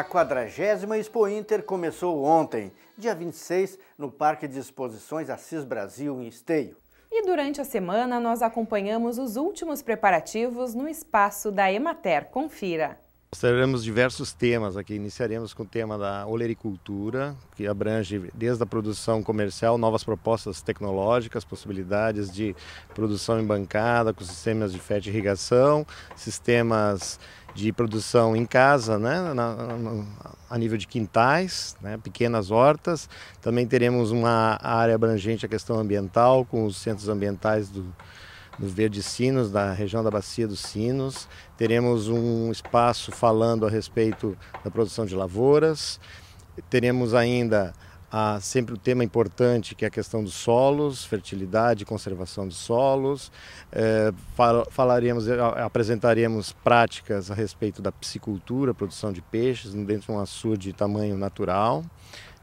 A 40 Expo Inter começou ontem, dia 26, no Parque de Exposições Assis Brasil, em Esteio. E durante a semana nós acompanhamos os últimos preparativos no espaço da Emater. Confira. Teremos diversos temas aqui. Iniciaremos com o tema da olericultura, que abrange desde a produção comercial, novas propostas tecnológicas, possibilidades de produção em bancada, com sistemas de fete irrigação, sistemas de produção em casa, né, na, na, a nível de quintais, né, pequenas hortas. Também teremos uma área abrangente à questão ambiental, com os centros ambientais do, do Verde Sinos, da região da Bacia dos Sinos. Teremos um espaço falando a respeito da produção de lavouras. Teremos ainda há sempre o um tema importante que é a questão dos solos, fertilidade, conservação dos solos. É, falaremos, é, apresentaremos práticas a respeito da piscicultura, produção de peixes dentro de um açude de tamanho natural,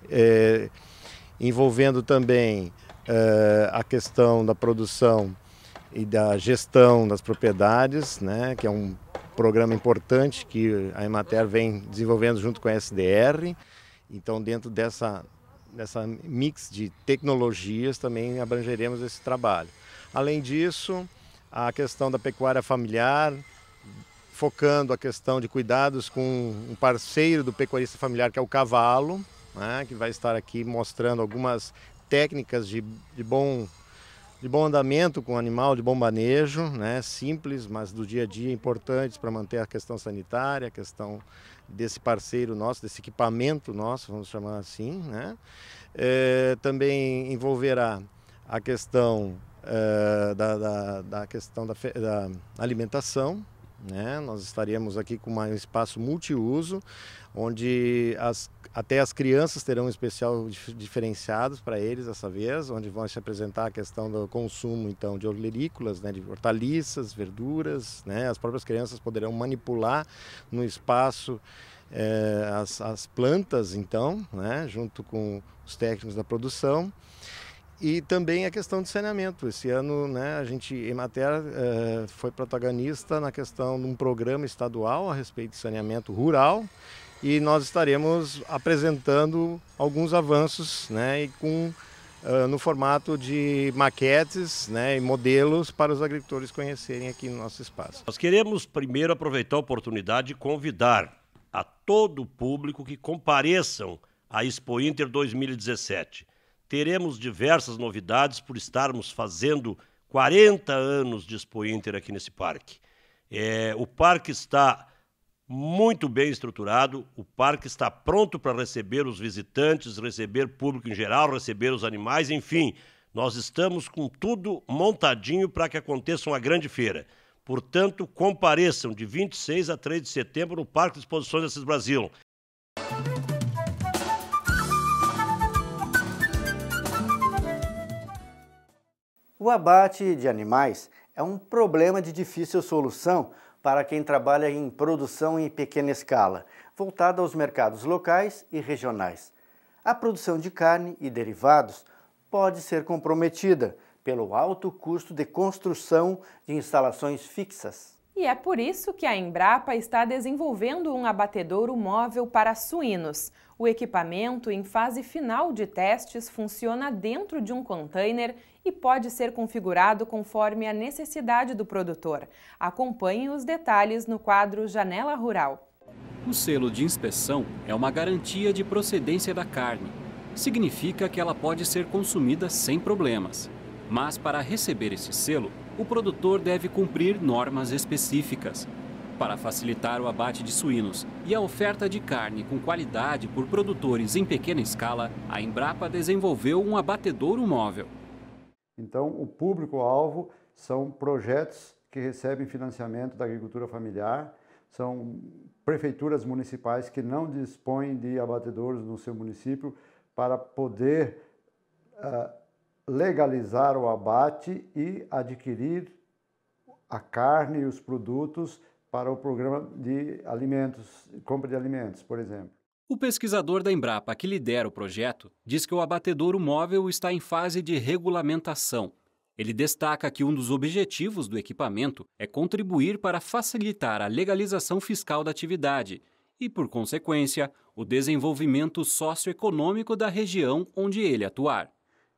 é, envolvendo também é, a questão da produção e da gestão das propriedades, né, que é um programa importante que a Emater vem desenvolvendo junto com a SDR. Então, dentro dessa nessa mix de tecnologias também abrangeremos esse trabalho. Além disso, a questão da pecuária familiar, focando a questão de cuidados com um parceiro do pecuarista familiar, que é o cavalo, né, que vai estar aqui mostrando algumas técnicas de, de bom de bom andamento com o animal, de bom manejo, né? simples, mas do dia a dia importantes para manter a questão sanitária, a questão desse parceiro nosso, desse equipamento nosso, vamos chamar assim. Né? É, também envolverá a questão é, da, da, da, questão da, da alimentação, né? Nós estaríamos aqui com um espaço multiuso, onde as, até as crianças terão um especial diferenciado para eles dessa vez, onde vão se apresentar a questão do consumo então de olerícolas, né, de hortaliças, verduras. Né? As próprias crianças poderão manipular no espaço eh, as, as, plantas, então, né? junto com os técnicos da produção. E também a questão de saneamento. Esse ano, né, a gente, em matéria eh, foi protagonista na questão de um programa estadual a respeito de saneamento rural e nós estaremos apresentando alguns avanços, né, e com eh, no formato de maquetes né, e modelos para os agricultores conhecerem aqui no nosso espaço. Nós queremos primeiro aproveitar a oportunidade de convidar a todo o público que compareçam à Expo Inter 2017 teremos diversas novidades por estarmos fazendo 40 anos de Expo Inter aqui nesse parque. É, o parque está muito bem estruturado, o parque está pronto para receber os visitantes, receber público em geral, receber os animais, enfim, nós estamos com tudo montadinho para que aconteça uma grande feira. Portanto, compareçam de 26 a 3 de setembro no Parque de Exposições da CIS Brasil. O abate de animais é um problema de difícil solução para quem trabalha em produção em pequena escala, voltada aos mercados locais e regionais. A produção de carne e derivados pode ser comprometida pelo alto custo de construção de instalações fixas. E é por isso que a Embrapa está desenvolvendo um abatedouro móvel para suínos. O equipamento, em fase final de testes, funciona dentro de um container e pode ser configurado conforme a necessidade do produtor. Acompanhe os detalhes no quadro Janela Rural. O selo de inspeção é uma garantia de procedência da carne. Significa que ela pode ser consumida sem problemas. Mas para receber esse selo, o produtor deve cumprir normas específicas. Para facilitar o abate de suínos e a oferta de carne com qualidade por produtores em pequena escala, a Embrapa desenvolveu um abatedouro móvel. Então, o público-alvo são projetos que recebem financiamento da agricultura familiar, são prefeituras municipais que não dispõem de abatedouros no seu município para poder. Uh, legalizar o abate e adquirir a carne e os produtos para o programa de alimentos, compra de alimentos, por exemplo. O pesquisador da Embrapa que lidera o projeto diz que o abatedouro móvel está em fase de regulamentação. Ele destaca que um dos objetivos do equipamento é contribuir para facilitar a legalização fiscal da atividade e, por consequência, o desenvolvimento socioeconômico da região onde ele atuar.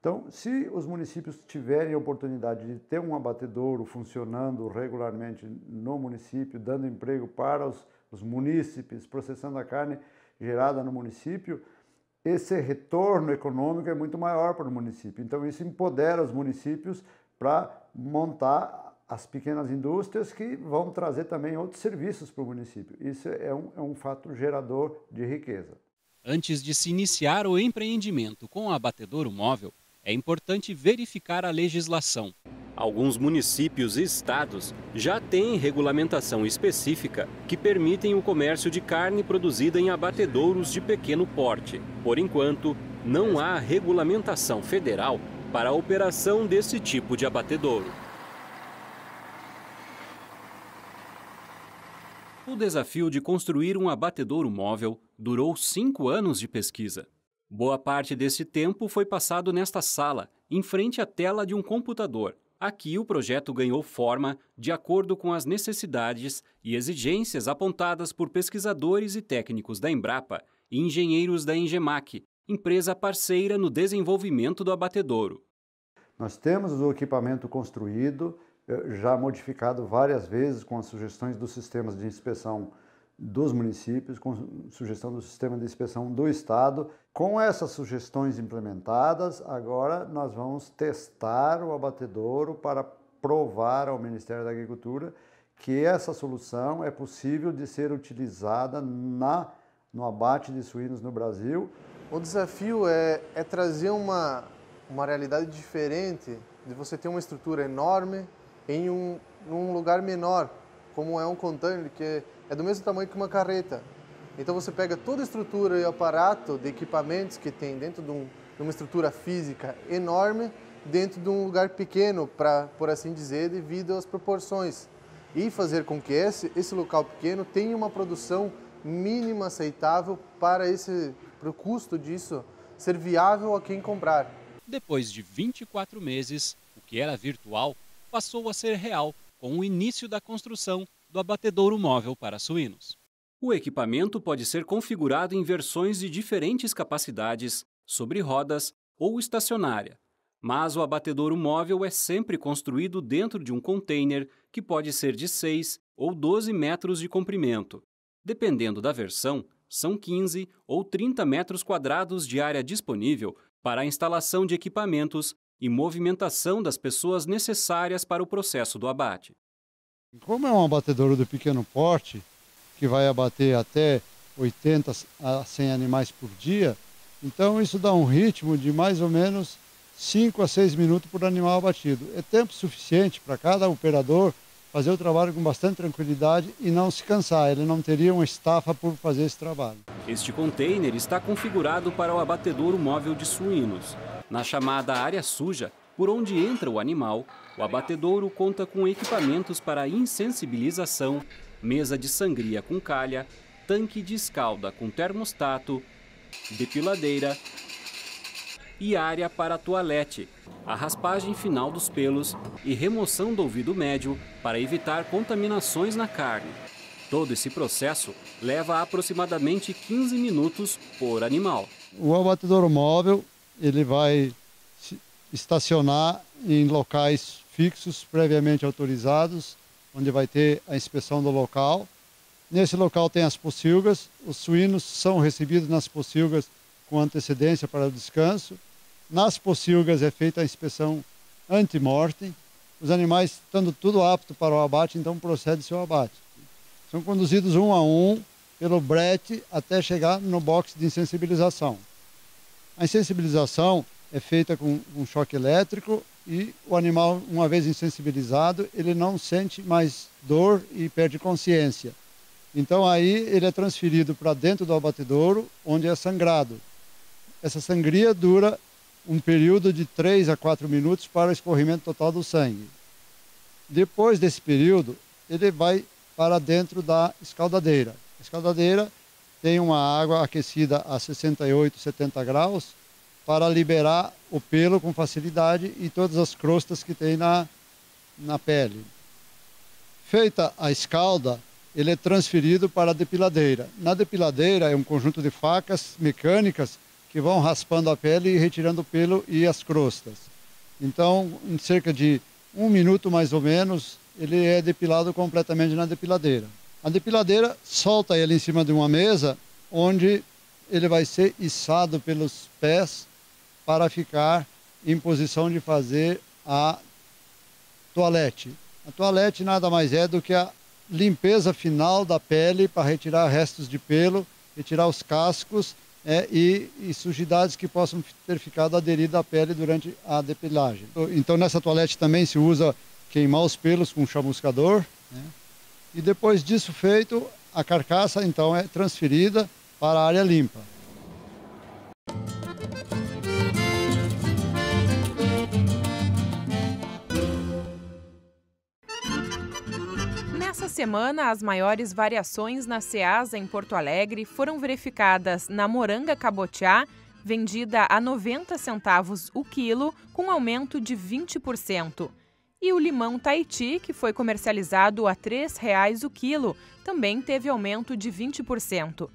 Então, se os municípios tiverem a oportunidade de ter um abatedouro funcionando regularmente no município, dando emprego para os, os munícipes, processando a carne gerada no município, esse retorno econômico é muito maior para o município. Então, isso empodera os municípios para montar as pequenas indústrias que vão trazer também outros serviços para o município. Isso é um, é um fato gerador de riqueza. Antes de se iniciar o empreendimento com o abatedouro móvel, é importante verificar a legislação. Alguns municípios e estados já têm regulamentação específica que permitem o comércio de carne produzida em abatedouros de pequeno porte. Por enquanto, não há regulamentação federal para a operação desse tipo de abatedouro. O desafio de construir um abatedouro móvel durou cinco anos de pesquisa. Boa parte desse tempo foi passado nesta sala, em frente à tela de um computador. Aqui o projeto ganhou forma de acordo com as necessidades e exigências apontadas por pesquisadores e técnicos da Embrapa e engenheiros da Engemac, empresa parceira no desenvolvimento do abatedouro. Nós temos o equipamento construído, eh, já modificado várias vezes com as sugestões dos sistemas de inspeção dos municípios, com sugestão do sistema de inspeção do Estado. Com essas sugestões implementadas, agora nós vamos testar o abatedouro para provar ao Ministério da Agricultura que essa solução é possível de ser utilizada na, no abate de suínos no Brasil. O desafio é, é trazer uma, uma realidade diferente de você ter uma estrutura enorme em um, lugar menor, como é um container, que é do mesmo tamanho que uma carreta. Então você pega toda a estrutura e o aparato de equipamentos que tem dentro de, um, de uma estrutura física enorme, dentro de um lugar pequeno, para por assim dizer, devido às proporções. E fazer com que esse, esse local pequeno tenha uma produção mínima aceitável para esse para o custo disso ser viável a quem comprar. Depois de 24 meses, o que era virtual passou a ser real com o início da construção do abatedouro móvel para suínos. O equipamento pode ser configurado em versões de diferentes capacidades, sobre rodas ou estacionária, mas o abatedouro móvel é sempre construído dentro de um container que pode ser de 6 ou 12 metros de comprimento. Dependendo da versão, são 15 ou 30 metros quadrados de área disponível para a instalação de equipamentos e movimentação das pessoas necessárias para o processo do abate. Como é um abatedouro do pequeno porte, que vai abater até 80 a 100 animais por dia, então isso dá um ritmo de mais ou menos 5 a 6 minutos por animal abatido. É tempo suficiente para cada operador fazer o trabalho com bastante tranquilidade e não se cansar, ele não teria uma estafa por fazer esse trabalho. Este container está configurado para o abatedouro móvel de suínos. Na chamada área suja, por onde entra o animal, o abatedouro conta com equipamentos para insensibilização, mesa de sangria com calha, tanque de escalda com termostato, depiladeira e área para toalete, a raspagem final dos pelos e remoção do ouvido médio para evitar contaminações na carne. Todo esse processo leva aproximadamente 15 minutos por animal. O abatedouro móvel, ele vai estacionar em locais fixos, previamente autorizados, onde vai ter a inspeção do local. Nesse local tem as pocilgas, os suínos são recebidos nas pocilgas com antecedência para o descanso. Nas pocilgas é feita a inspeção anti-morte. Os animais, estando tudo apto para o abate, então procede seu abate. São conduzidos um a um pelo brete até chegar no box de insensibilização. A insensibilização é feita com um choque elétrico e o animal, uma vez insensibilizado, ele não sente mais dor e perde consciência. Então aí ele é transferido para dentro do abatedouro, onde é sangrado. Essa sangria dura um período de 3 a 4 minutos para o escorrimento total do sangue. Depois desse período, ele vai para dentro da escaldadeira. A escaldadeira tem uma água aquecida a 68, 70 graus, para liberar o pelo com facilidade e todas as crostas que tem na, na pele. Feita a escalda, ele é transferido para a depiladeira. Na depiladeira é um conjunto de facas mecânicas que vão raspando a pele e retirando o pelo e as crostas. Então, em cerca de um minuto mais ou menos, ele é depilado completamente na depiladeira. A depiladeira solta ele em cima de uma mesa, onde ele vai ser içado pelos pés para ficar em posição de fazer a toalete. A toalete nada mais é do que a limpeza final da pele para retirar restos de pelo, retirar os cascos é, e, e, sujidades que possam ter ficado aderidas à pele durante a depilagem. Então nessa toalete também se usa queimar os pelos com um chamuscador. Né? E depois disso feito, a carcaça então é transferida para a área limpa. semana, as maiores variações na Ceasa em Porto Alegre foram verificadas na moranga cabotiá, vendida a 90 centavos o quilo, com aumento de 20%. E o limão Tahiti, que foi comercializado a R$ 3,00 o quilo, também teve aumento de 20%.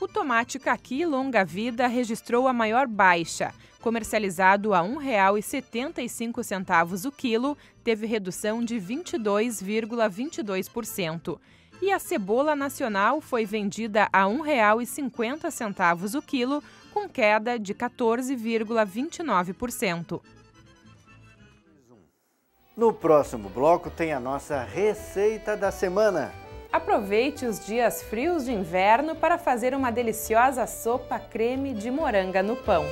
O tomate caqui longa-vida registrou a maior baixa, comercializado a R$ 1,75 o quilo, teve redução de 22,22%. E a cebola nacional foi vendida a R$ 1,50 o quilo, com queda de 14,29%. No próximo bloco tem a nossa receita da semana. Aproveite os dias frios de inverno para fazer uma deliciosa sopa creme de moranga no pão.